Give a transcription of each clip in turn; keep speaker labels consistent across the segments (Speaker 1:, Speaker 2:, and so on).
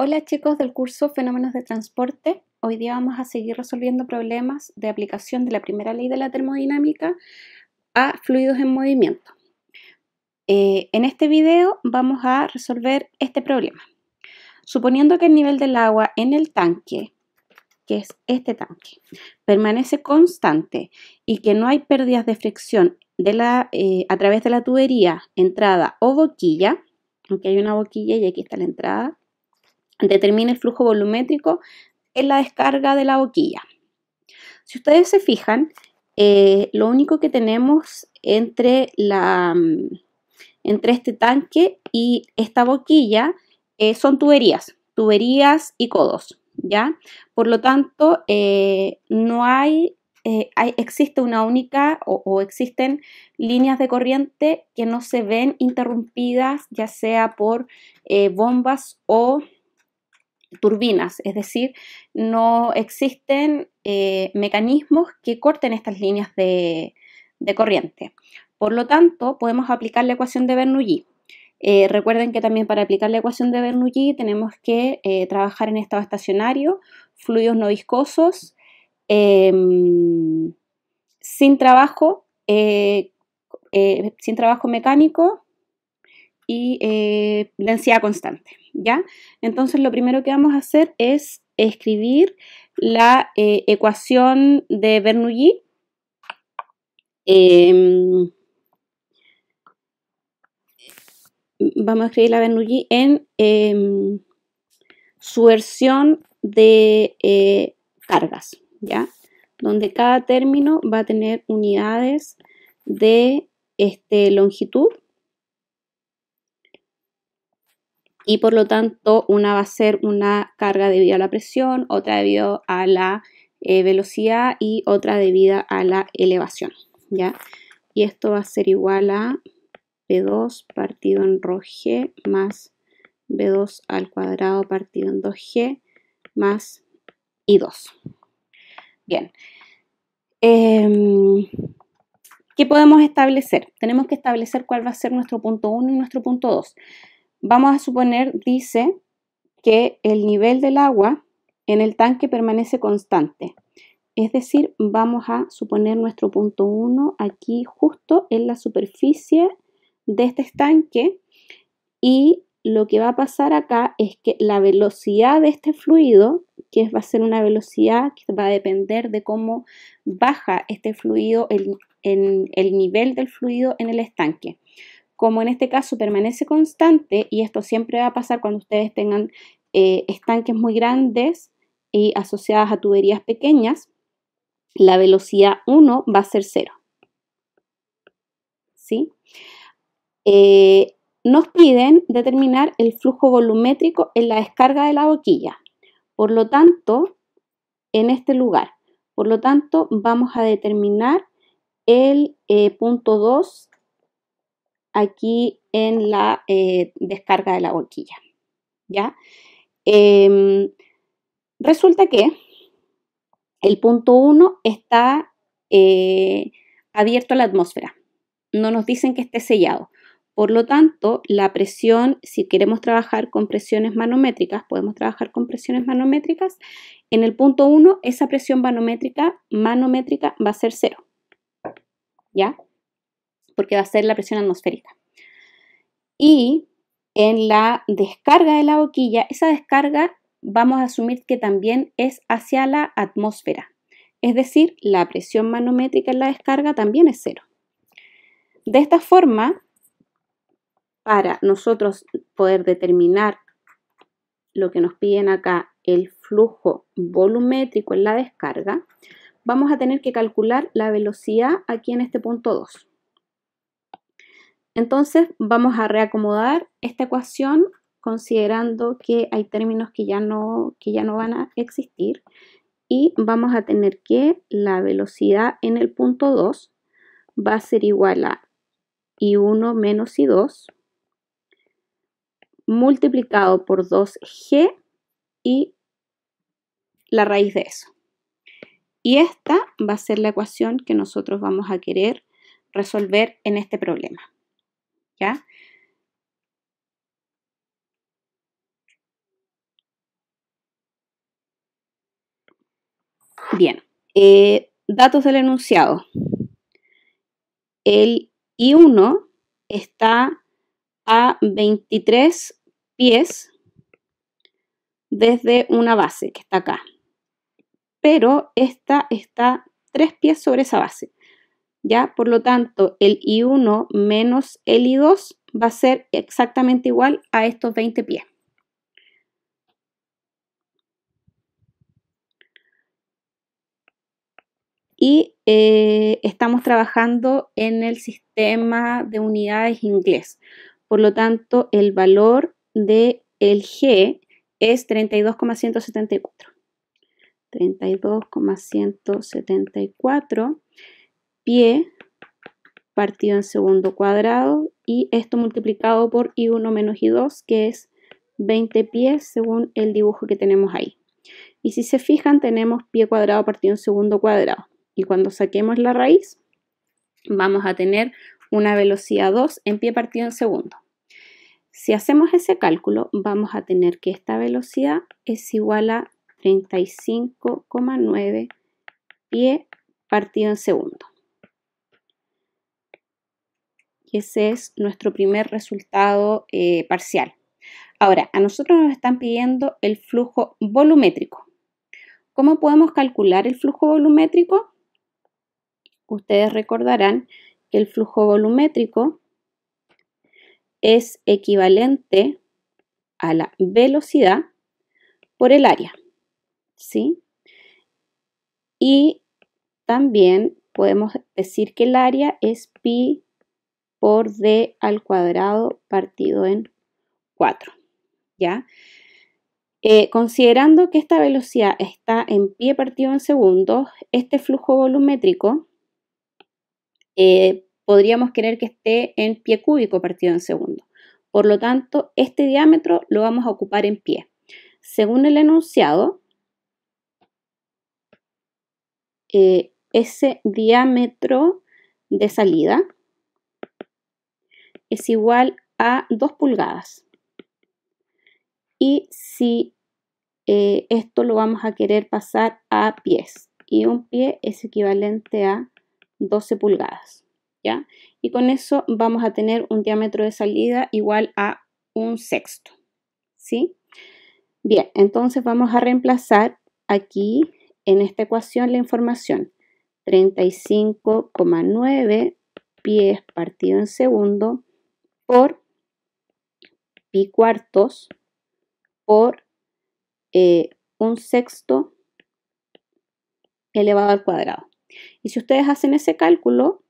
Speaker 1: Hola chicos del curso Fenómenos de Transporte. Hoy día vamos a seguir resolviendo problemas de aplicación de la primera ley de la termodinámica a fluidos en movimiento. Eh, en este video vamos a resolver este problema. Suponiendo que el nivel del agua en el tanque, que es este tanque, permanece constante y que no hay pérdidas de fricción eh, a través de la tubería, entrada o boquilla, aunque hay una boquilla y aquí está la entrada, determina el flujo volumétrico en la descarga de la boquilla. Si ustedes se fijan, eh, lo único que tenemos entre, la, mm, entre este tanque y esta boquilla eh, son tuberías, tuberías y codos, ¿ya? Por lo tanto, eh, no hay, hay, existe una única o existen líneas de corriente que no se ven interrumpidas, ya sea por bombas o turbinas, es decir, no existen eh, mecanismos que corten estas líneas de, corriente. Por lo tanto, podemos aplicar la ecuación de Bernoulli. Eh, recuerden que también para aplicar la ecuación de Bernoulli tenemos que eh, trabajar en estado estacionario, fluidos no viscosos, em, sin trabajo, sin trabajo mecánico y densidad constante. Entonces lo primero que vamos a hacer es escribir la eh, ecuación de Bernoulli. Em, vamos a escribir la Bernoulli en em, su versión de eh, cargas, ¿ya? Donde cada término va a tener unidades de este, longitud y por lo tanto una va a ser una carga debido a la presión, otra debido a la eh, velocidad y otra debido a la elevación. ¿ya? Y esto va a ser igual a B2 partido en rho G más B2 al cuadrado partido en 2G más I2. Bien. Em, ¿Qué podemos establecer? Tenemos que establecer cuál va a ser nuestro punto 1 y nuestro punto 2. Vamos a suponer, dice, que el nivel del agua en el tanque permanece constante. Es decir, vamos a suponer nuestro punto 1 aquí justo en la superficie de este estanque y lo que va a pasar acá es que la velocidad de este fluido, que va a ser una velocidad que va a depender de cómo baja este fluido, el, el nivel del fluido en el estanque como en este caso permanece constante, y esto siempre va a pasar cuando ustedes tengan eh, estanques muy grandes y asociadas a tuberías pequeñas, la velocidad 1 va a ser 0. ¿Sí? Eh, nos piden determinar el flujo volumétrico en la descarga de la boquilla. Por lo tanto, en este lugar. Por lo tanto, vamos a determinar el eh, punto 2 aquí en la eh, descarga de la boquilla. ¿ya? Em, resulta que el punto 1 está eh, abierto a la atmósfera. No nos dicen que esté sellado. Por lo tanto, la presión, si queremos trabajar con presiones manométricas, podemos trabajar con presiones manométricas. En el punto 1, esa presión manométrica, manométrica va a ser cero. ¿Ya? porque va a ser la presión atmosférica. Y en la descarga de la boquilla, esa descarga vamos a asumir que también es hacia la atmósfera. Es decir, la presión manométrica en la descarga también es cero. De esta forma, para nosotros poder determinar lo que nos piden acá, el flujo volumétrico en la descarga, vamos a tener que calcular la velocidad aquí en este punto 2. Entonces vamos a reacomodar esta ecuación considerando que hay términos que ya no, que ya no van a existir y vamos a tener que la velocidad en el punto 2 va a ser igual a I1 menos I2 multiplicado por 2G y la raíz de eso. Y esta va a ser la ecuación que nosotros vamos a querer resolver en este problema. Bien, eh, datos del enunciado. El I1 está a 23 pies desde una base que está acá, pero esta está tres pies sobre esa base. ¿ya? Por lo tanto, el I1 menos el I2 va a ser exactamente igual a estos 20 pies. Y eh, estamos trabajando en el sistema de unidades inglés. Por lo tanto, el valor del el G es 32,174. 32,174 pie partido en segundo cuadrado y esto multiplicado por I1 menos I2 que es 20 pies según el dibujo que tenemos ahí. Y si se fijan tenemos pie cuadrado partido en segundo cuadrado y cuando saquemos la raíz vamos a tener una velocidad 2 en pie partido en segundo. Si hacemos ese cálculo vamos a tener que esta velocidad es igual a 35,9 pie partido en segundo. Y ese es nuestro primer resultado eh, parcial. Ahora, a nosotros nos están pidiendo el flujo volumétrico. ¿Cómo podemos calcular el flujo volumétrico? Ustedes recordarán que el flujo volumétrico es equivalente a la velocidad por el área. ¿sí? Y también podemos decir que el área es pi por d al cuadrado partido en 4. ¿Ya? Eh, considerando que esta velocidad está en pie partido en segundos, este flujo volumétrico eh, podríamos querer que esté en pie cúbico partido en segundos. Por lo tanto, este diámetro lo vamos a ocupar en pie. Según el enunciado, eh, ese diámetro de salida es igual a 2 pulgadas. Y si eh, esto lo vamos a querer pasar a pies. Y un pie es equivalente a 12 pulgadas. ¿ya? Y con eso vamos a tener un diámetro de salida igual a un sexto. ¿sí? Bien, entonces vamos a reemplazar aquí en esta ecuación la información. 35,9 pies partido en segundo por pi cuartos por eh, un sexto elevado al cuadrado. Y si ustedes hacen ese cálculo,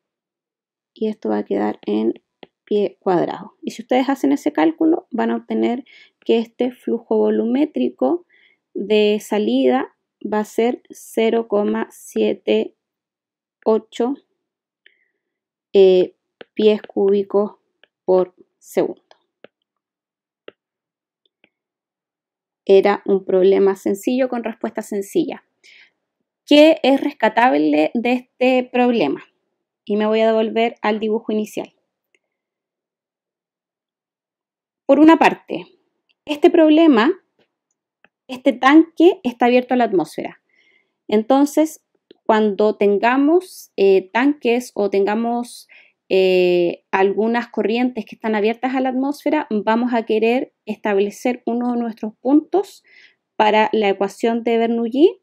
Speaker 1: y esto va a quedar en pie cuadrado. Y si ustedes hacen ese cálculo, van a obtener que este flujo volumétrico de salida va a ser 0,78 eh, pies cúbicos por segundo. Era un problema sencillo con respuesta sencilla. ¿Qué es rescatable de este problema? Y me voy a devolver al dibujo inicial. Por una parte, este problema, este tanque está abierto a la atmósfera. Entonces, cuando tengamos eh, tanques o tengamos eh, algunas corrientes que están abiertas a la atmósfera, vamos a querer establecer uno de nuestros puntos para la ecuación de Bernoulli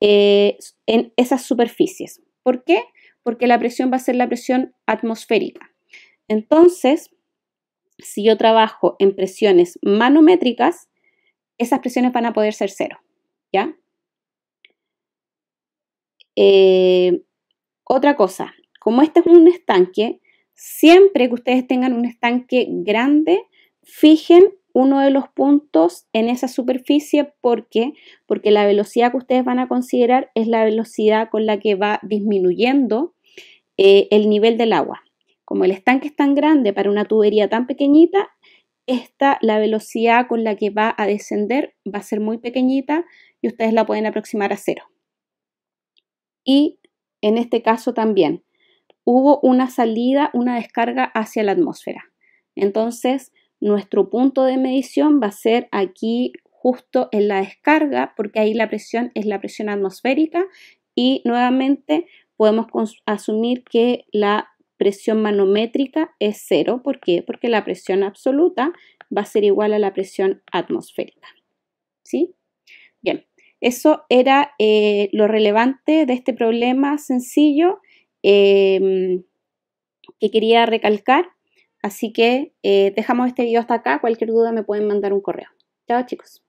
Speaker 1: eh, en esas superficies. ¿Por qué? Porque la presión va a ser la presión atmosférica. Entonces, si yo trabajo en presiones manométricas, esas presiones van a poder ser cero, ¿ya? Eh, otra cosa, como este es un estanque, siempre que ustedes tengan un estanque grande, fijen uno de los puntos en esa superficie porque porque la velocidad que ustedes van a considerar es la velocidad con la que va disminuyendo eh, el nivel del agua. Como el estanque es tan grande para una tubería tan pequeñita, esta la velocidad con la que va a descender va a ser muy pequeñita y ustedes la pueden aproximar a cero. Y en este caso también hubo una salida, una descarga hacia la atmósfera. Entonces, nuestro punto de medición va a ser aquí justo en la descarga, porque ahí la presión es la presión atmosférica y nuevamente podemos asumir que la presión manométrica es cero. ¿Por qué? Porque la presión absoluta va a ser igual a la presión atmosférica. ¿Sí? Bien, eso era eh, lo relevante de este problema sencillo. Em, que quería recalcar. Así que eh, dejamos este video hasta acá. Cualquier duda me pueden mandar un correo. Chao chicos.